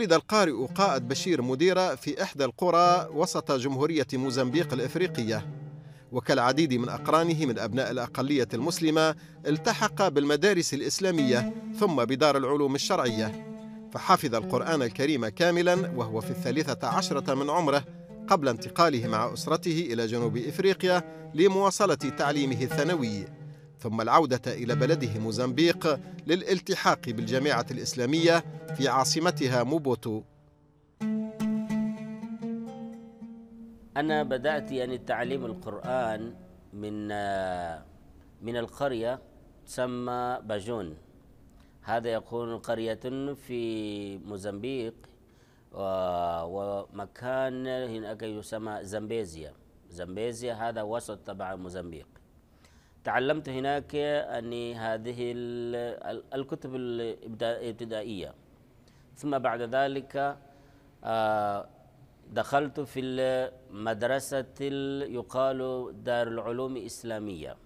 ولد القارئ قائد بشير مديرة في إحدى القرى وسط جمهورية موزمبيق الإفريقية وكالعديد من أقرانه من أبناء الأقلية المسلمة التحق بالمدارس الإسلامية ثم بدار العلوم الشرعية فحفظ القرآن الكريم كاملا وهو في الثالثة عشرة من عمره قبل انتقاله مع أسرته إلى جنوب إفريقيا لمواصلة تعليمه الثانوي ثم العودة إلى بلده موزمبيق للالتحاق بالجامعة الإسلامية في عاصمتها موبوتو أنا بدأت يعني تعليم القرآن من من القرية تسمى باجون هذا يكون قرية في موزمبيق ومكان هناك يسمى زمبيزيا زمبيزيا هذا وسط تبع موزمبيق تعلمت هناك أني هذه الكتب الابتدائية ثم بعد ذلك آه، دخلت في المدرسة يقال دار العلوم الإسلامية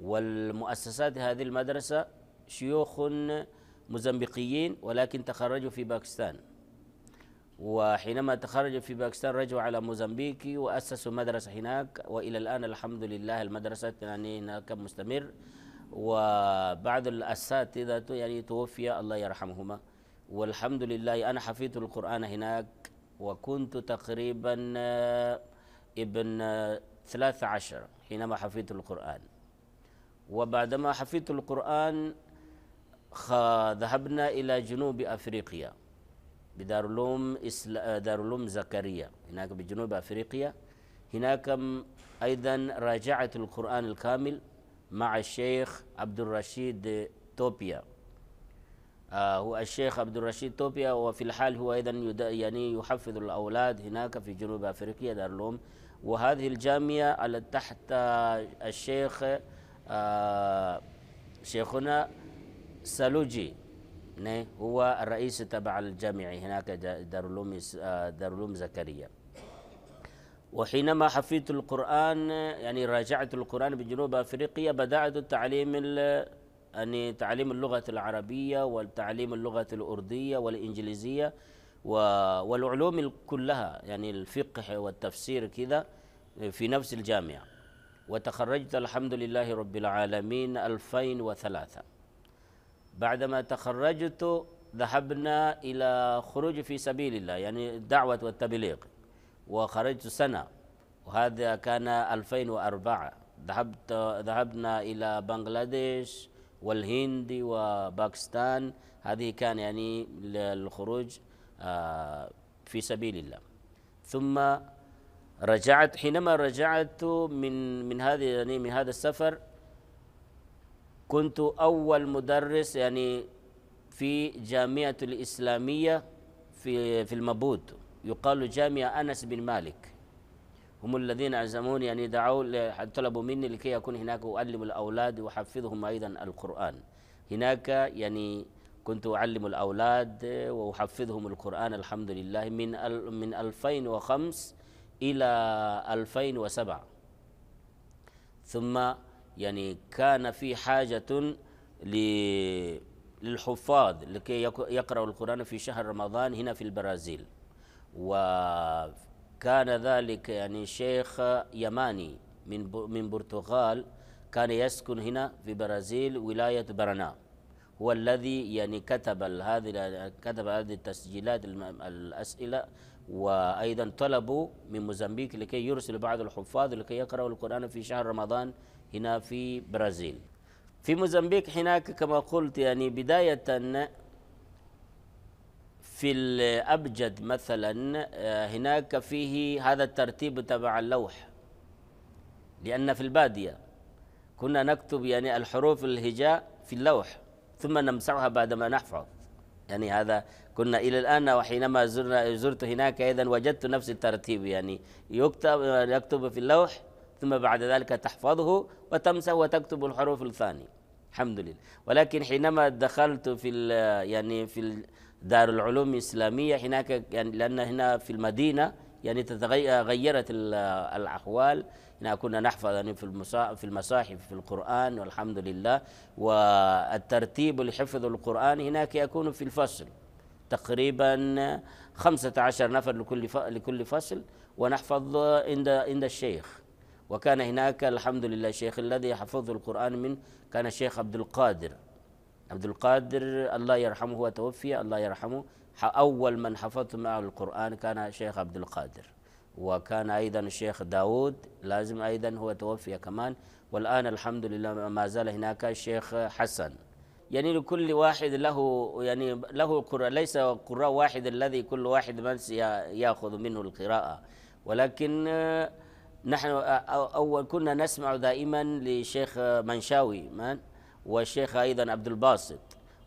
والمؤسسات هذه المدرسة شيوخ مزنبقيين ولكن تخرجوا في باكستان وحينما تخرج في باكستان رجعوا على موزمبيق وأسسوا مدرسة هناك وإلى الآن الحمد لله المدرسة يعني هناك مستمر وبعض الأساتذة يعني توفي الله يرحمهما والحمد لله أنا حفظت القرآن هناك وكنت تقريبا آه، ابن 13 آه، حينما حفظت القرآن وبعدما حفظت القرآن ذهبنا إلى جنوب أفريقيا بدار العلوم إسلا... آه، دار العلوم زكريا هناك بجنوب أفريقيا هناك أيضا راجعت القرآن الكامل مع الشيخ عبد الرشيد توبيا آه هو الشيخ عبد الرشيد توبيا وفي الحال هو أيضا يد... يعني يحفظ الأولاد هناك في جنوب أفريقيا دار العلوم وهذه الجامعة على تحت الشيخ آه شيخنا سالوجي هو الرئيس تبع الجامعة هناك دارلوم آه، دارلوم زكريا وحينما حفظت القرآن يعني راجعت القرآن بجنوب أفريقيا بدأت تعليم يعني تعليم اللغة العربية وتعليم اللغة الأردية والإنجليزية والعلوم كلها يعني الفقه والتفسير كذا في نفس الجامعة وتخرجت الحمد لله رب العالمين 2003 بعدما تخرجت ذهبنا إلى خروج في سبيل الله يعني الدعوة والتبليغ وخرجت سنة وهذا كان 2004 ذهبت ذهبنا إلى بنغلاديش والهند وباكستان هذه كان يعني للخروج آه، في سبيل الله ثم رجعت حينما رجعت من من هذه يعني من هذا السفر كنت أول مدرس يعني في جامعة الإسلامية في في المبود يقال جامعة أنس بن مالك هم الذين عزموني يعني دعوا طلبوا مني لكي أكون هناك أعلم الأولاد وأحفظهم أيضا القرآن هناك يعني كنت أعلم الأولاد وأحفظهم القرآن الحمد لله من من 2005 إلى 2007 ثم يعني كان في حاجة للحفاظ لكي يقرأوا القرآن في شهر رمضان هنا في البرازيل وكان ذلك يعني شيخ يماني من من برتغال كان يسكن هنا في برازيل ولاية برنا هو الذي يعني كتب هذه كتب هذه التسجيلات الأسئلة وأيضا طلبوا من موزمبيق لكي يرسل بعض الحفاظ لكي يقرأوا القرآن في شهر رمضان هنا في برازيل في موزمبيق هناك كما قلت يعني بداية في الأبجد مثلا آه، هناك فيه هذا الترتيب تبع اللوح لأن في البادية كنا نكتب يعني الحروف الهجاء في اللوح ثم نمسحها بعدما نحفظ يعني هذا كنا إلى الآن وحينما زرنا زرت هناك أيضا وجدت نفس الترتيب يعني يكتب يكتب في اللوح ثم بعد ذلك تحفظه وتمسح وتكتب الحروف الثانية الحمد لله ولكن حينما دخلت في يعني في دار العلوم الإسلامية هناك يعني لأن هنا في المدينة يعني تغيرت الأحوال كنا نحفظ يعني في في المصاحف في القرآن والحمد لله والترتيب لحفظ القرآن هناك يكون في الفصل تقريبا 15 نفر لكل لكل فصل ونحفظ عند عند الشيخ وكان هناك الحمد لله الشيخ الذي حفظ القرآن من كان الشيخ عبد القادر عبد القادر الله يرحمه وتوفي الله يرحمه أول من حفظت معه القرآن كان الشيخ عبد القادر وكان أيضا الشيخ داود لازم أيضا هو توفي كمان والآن الحمد لله ما زال هناك الشيخ حسن يعني لكل واحد له يعني له قراء ليس قراء واحد الذي كل واحد من ياخذ منه القراءه ولكن نحن اول كنا نسمع دائما لشيخ منشاوي من والشيخ ايضا عبد الباسط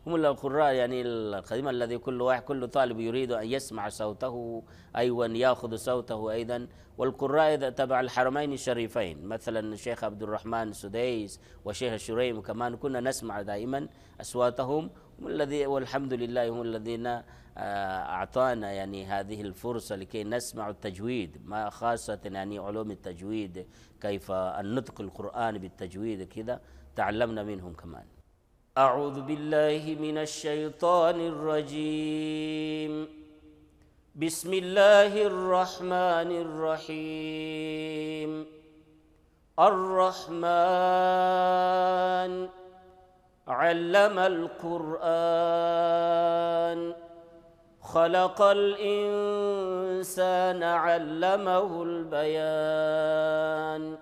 هم القراء يعني القديم الذي كل واحد كل طالب يريد أن يسمع صوته أي أيوة يأخذ صوته أيضا والقراء إذا تبع الحرمين الشريفين مثلا الشيخ عبد الرحمن السديس وشيخ الشريم كمان كنا نسمع دائما أصواتهم والذي والحمد لله هم الذين آه، أعطانا يعني هذه الفرصة لكي نسمع التجويد ما خاصة يعني علوم التجويد كيف النطق القرآن بالتجويد كذا تعلمنا منهم كمان أعوذ بالله من الشيطان الرجيم بسم الله الرحمن الرحيم الرحمن علم القرآن خلق الإنسان علمه البيان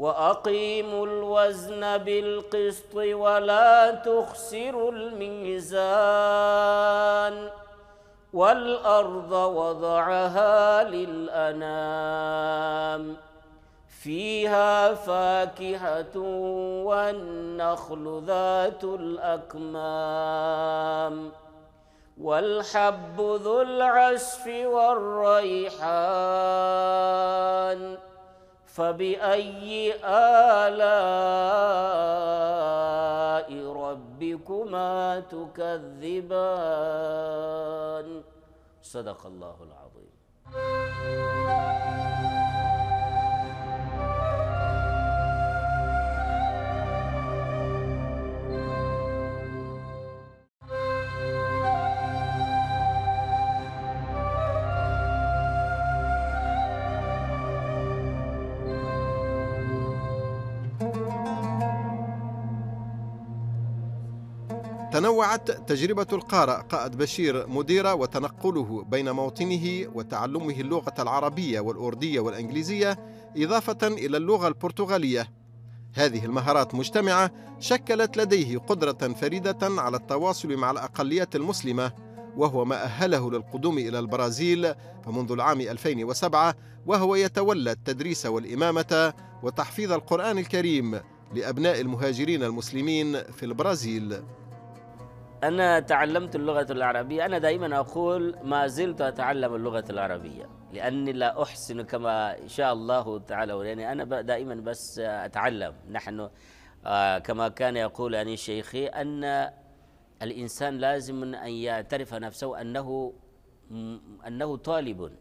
وأقيموا الوزن بالقسط ولا تخسروا الميزان والأرض وضعها للأنام فيها فاكهة والنخل ذات الأكمام والحب ذو العسف والريحان فبأي آلاء ربكما تكذبان صدق الله العظيم تنوعت تجربة القارئ قائد بشير مديرة وتنقله بين موطنه وتعلمه اللغة العربية والأردية والإنجليزية إضافة إلى اللغة البرتغالية هذه المهارات مجتمعة شكلت لديه قدرة فريدة على التواصل مع الأقليات المسلمة وهو ما أهله للقدوم إلى البرازيل فمنذ العام 2007 وهو يتولى التدريس والإمامة وتحفيظ القرآن الكريم لأبناء المهاجرين المسلمين في البرازيل أنا تعلمت اللغة العربية أنا دائما أقول ما زلت أتعلم اللغة العربية لأني لا أحسن كما شاء الله تعالى يعني أنا دائما بس أتعلم نحن آه، كما كان يقول أني شيخي أن الإنسان لازم أن يعترف نفسه أنه أنه طالب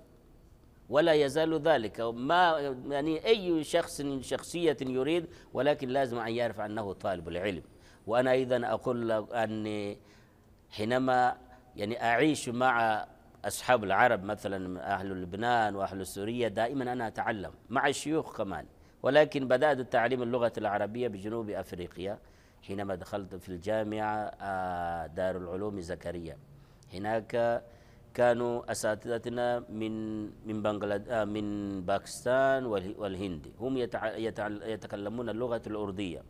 ولا يزال ذلك ما يعني أي شخص شخصية يريد ولكن لازم أن يعرف أنه طالب العلم وأنا أيضا أقول أني حينما يعني أعيش مع أصحاب العرب مثلا أهل لبنان وأهل سوريا دائما أنا أتعلم مع الشيوخ كمان ولكن بدأت تعليم اللغة العربية بجنوب أفريقيا حينما دخلت في الجامعة آه، دار العلوم زكريا هناك كانوا اساتذتنا من من بنغلاد آه، من باكستان والهند هم يتكلمون اللغه الارديه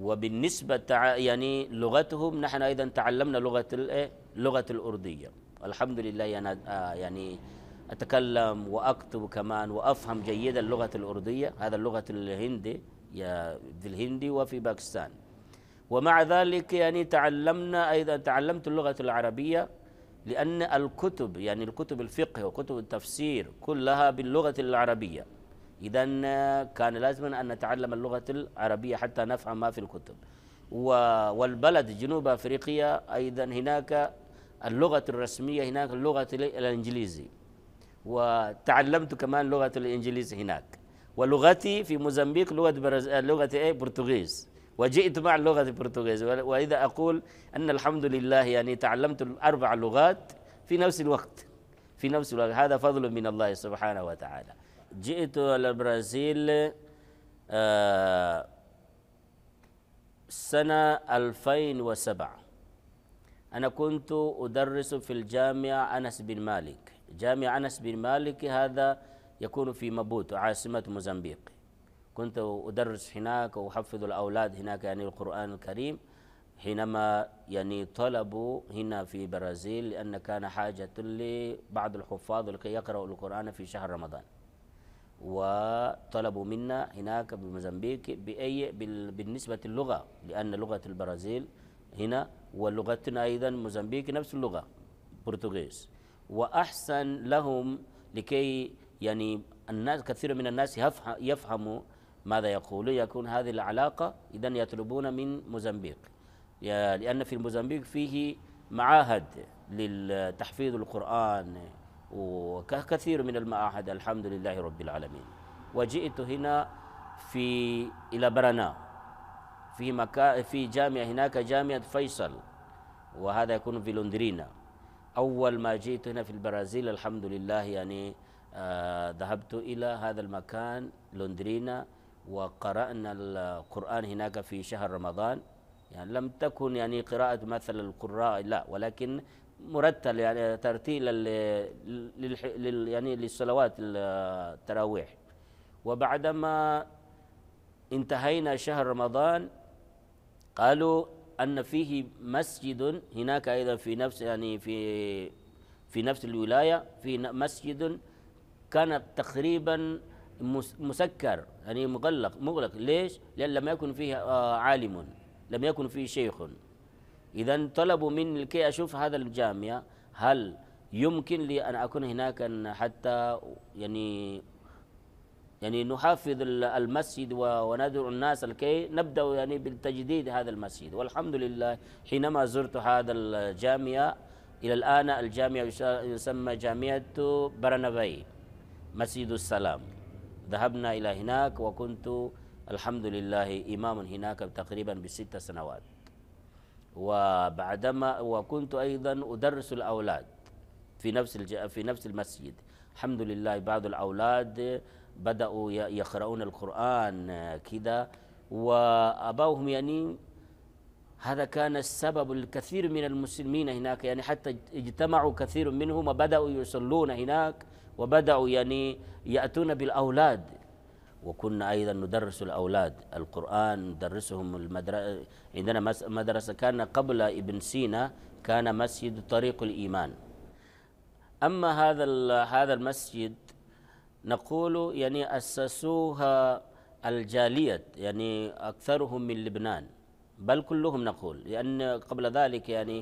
وبالنسبة يعني لغتهم نحن أيضا تعلمنا لغة إيه؟ لغة الأردية الحمد لله يعني، أنا آه، يعني أتكلم وأكتب كمان وأفهم جيدا اللغة الأردية هذا اللغة الهندي في الهندي وفي باكستان ومع ذلك يعني تعلمنا أيضا تعلمت اللغة العربية لأن الكتب يعني الكتب الفقه وكتب التفسير كلها باللغة العربية إذا كان لازما أن نتعلم اللغة العربية حتى نفهم ما في الكتب والبلد جنوب أفريقيا أيضا هناك اللغة الرسمية هناك اللغة الإنجليزي وتعلمت كمان لغة الإنجليزي هناك ولغتي في موزمبيق لغة برز... لغة إيه برتغيز وجئت مع اللغة البرتغيز وإذا أقول أن الحمد لله يعني تعلمت أربع لغات في نفس الوقت في نفس الوقت هذا فضل من الله سبحانه وتعالى جئت إلى البرازيل آه، سنة 2007 أنا كنت أدرس في الجامعة أنس بن مالك جامعة أنس بن مالك هذا يكون في مبوت عاصمة موزمبيق كنت أدرس هناك وأحفظ الأولاد هناك يعني القرآن الكريم حينما يعني طلبوا هنا في برازيل لأن كان حاجة لبعض الحفاظ لكي يقرأوا القرآن في شهر رمضان وطلبوا منا هناك بموزمبيق بأي بالنسبة للغة لأن لغة البرازيل هنا ولغتنا أيضا موزمبيق نفس اللغة برتغيز وأحسن لهم لكي يعني الناس كثير من الناس يفهموا ماذا يقول يكون هذه العلاقة إذا يطلبون من موزمبيق لأن في موزمبيق فيه معاهد للتحفيظ القرآن وكثير من المعاهد الحمد لله رب العالمين وجئت هنا في إلى برنا في مكا في جامعة هناك جامعة فيصل وهذا يكون في لندرينا أول ما جئت هنا في البرازيل الحمد لله يعني آه ذهبت إلى هذا المكان لندرينا وقرأنا القرآن هناك في شهر رمضان يعني لم تكن يعني قراءة مثل القراء لا ولكن مرتل يعني ترتيلا لل يعني للصلوات التراويح وبعدما انتهينا شهر رمضان قالوا أن فيه مسجد هناك أيضا في نفس يعني في في نفس الولاية في مسجد كان تقريبا مسكر يعني مغلق مغلق ليش؟ لأن لم يكن فيه آه، عالم لم يكن فيه شيخ إذا طلبوا مني لكي أشوف هذا الجامعة هل يمكن لي أن أكون هناك حتى يعني يعني نحافظ المسجد وندعو الناس لكي نبدأ يعني بالتجديد هذا المسجد والحمد لله حينما زرت هذا الجامعة إلى الآن الجامعة يسمى جامعة برنبي مسجد السلام ذهبنا إلى هناك وكنت الحمد لله إماما هناك تقريبا بست سنوات وبعدما وكنت أيضا أدرس الأولاد في نفس في نفس المسجد الحمد لله بعض الأولاد بدأوا يقرؤون القرآن كذا وأباهم يعني هذا كان السبب الكثير من المسلمين هناك يعني حتى اجتمعوا كثير منهم وبدأوا يصلون هناك وبدأوا يعني يأتون بالأولاد وكنا أيضا ندرس الأولاد القرآن ندرسهم المدرسة عندنا مدرسة كان قبل ابن سينا كان مسجد طريق الإيمان أما هذا هذا المسجد نقول يعني أسسوها الجالية يعني أكثرهم من لبنان بل كلهم نقول لأن قبل ذلك يعني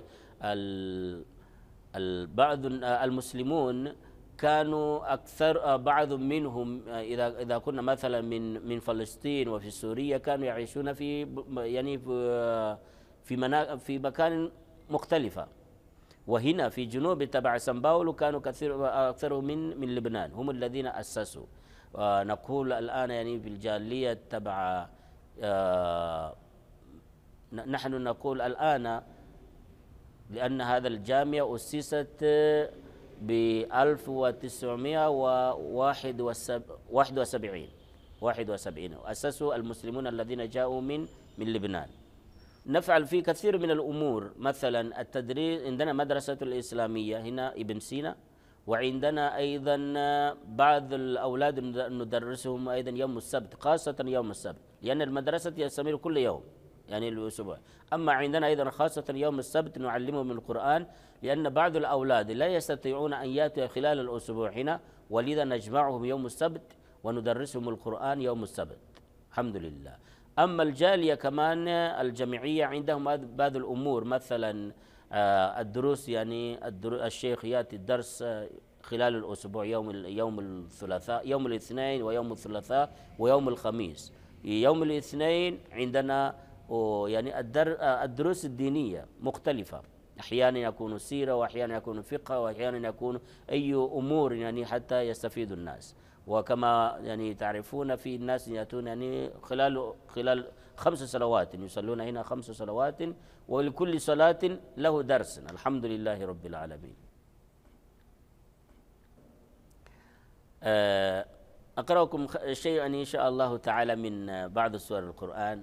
بعض المسلمون كانوا أكثر آه، بعض منهم آه، إذا إذا كنا مثلا من من فلسطين وفي سوريا كانوا يعيشون في يعني آه، في في مكان مختلفة وهنا في جنوب تبع سان باولو كانوا كثير أكثرهم من من لبنان هم الذين أسسوا نقول الآن يعني في الجالية تبع نحن نقول الآن لأن هذا الجامعة أسست ب 1971 71 أسسه المسلمون الذين جاءوا من من لبنان نفعل في كثير من الأمور مثلا التدريس عندنا مدرسة الإسلامية هنا ابن سينا وعندنا أيضا بعض الأولاد ندرسهم أيضا يوم السبت خاصة يوم السبت لأن المدرسة تستمر كل يوم يعني الأسبوع أما عندنا أيضا خاصة يوم السبت نعلمهم القرآن لأن بعض الأولاد لا يستطيعون أن يأتوا خلال الأسبوع هنا ولذا نجمعهم يوم السبت وندرسهم القرآن يوم السبت الحمد لله أما الجالية كمان الجمعية عندهم بعض الأمور مثلا آه، الدروس يعني الشيخ يأتي الدرس آه، خلال الأسبوع يوم يوم الثلاثاء يوم الاثنين ويوم الثلاثاء ويوم الخميس يوم الاثنين عندنا ويعني الدروس الدينية مختلفة أحيانا يكون سيرة وأحيانا يكون فقه وأحيانا يكون أي أمور يعني حتى يستفيد الناس وكما يعني تعرفون في الناس يأتون يعني خلال خلال خمس صلوات يصلون هنا خمس صلوات ولكل صلاة له درس الحمد لله رب العالمين آه، أقرأكم شيئا إن شاء الله تعالى من بعض سور القرآن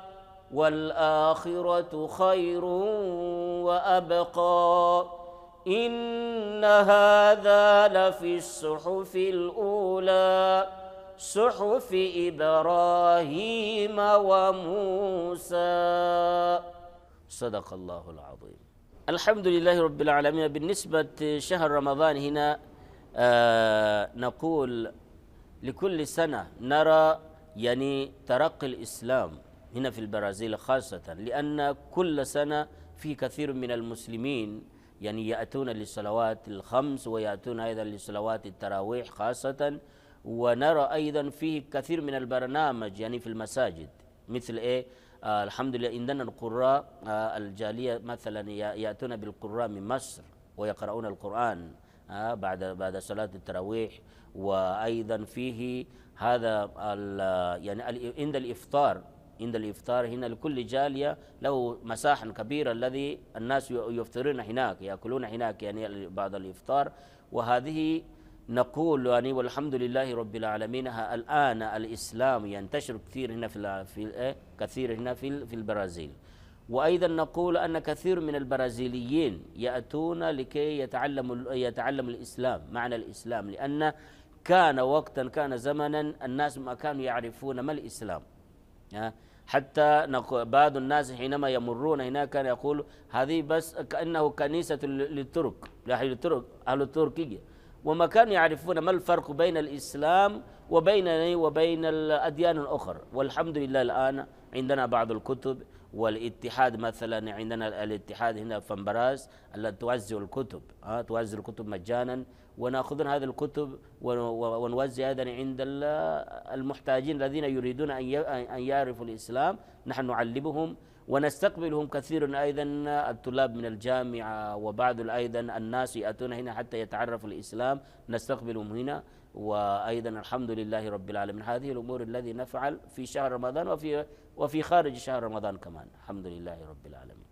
والآخرة خير وأبقى إن هذا لفي الصحف الأولى صحف إبراهيم وموسى صدق الله العظيم الحمد لله رب العالمين بالنسبة شهر رمضان هنا آه نقول لكل سنة نرى يعني ترقي الإسلام هنا في البرازيل خاصة لأن كل سنة في كثير من المسلمين يعني يأتون للصلوات الخمس ويأتون أيضا لصلوات التراويح خاصة ونرى أيضا فيه كثير من البرنامج يعني في المساجد مثل إيه آه الحمد لله عندنا القراء آه الجالية مثلا يأتون بالقراء من مصر ويقرؤون القرآن آه بعد بعد صلاة التراويح وأيضا فيه هذا يعني عند الإفطار عند الإفطار هنا لكل جالية له مساحة كبيرة الذي الناس يفطرون هناك يأكلون هناك يعني بعد الإفطار وهذه نقول يعني والحمد لله رب العالمين الآن الإسلام ينتشر كثير هنا في في إيه؟ كثير هنا في في البرازيل وأيضا نقول أن كثير من البرازيليين يأتون لكي يتعلموا يتعلم الإسلام معنى الإسلام لأن كان وقتا كان زمنا الناس ما كانوا يعرفون ما الإسلام حتى بعض الناس حينما يمرون هناك كان يقول هذه بس كأنه كنيسة للترك لأهل الترك أهل التركية وما كانوا يعرفون ما الفرق بين الإسلام وبين وبين الأديان الأخرى والحمد لله الآن عندنا بعض الكتب والاتحاد مثلا عندنا الاتحاد هنا في فنبراس التي توزع الكتب ها توزع الكتب مجانا وناخذ هذه الكتب ونوزع هذا عند المحتاجين الذين يريدون ان يعرفوا الاسلام نحن نعلمهم ونستقبلهم كثيرا ايضا الطلاب من الجامعه وبعض ايضا الناس ياتون هنا حتى يتعرفوا الاسلام نستقبلهم هنا وأيضا الحمد لله رب العالمين هذه الأمور الذي نفعل في شهر رمضان وفي, وفي خارج شهر رمضان كمان الحمد لله رب العالمين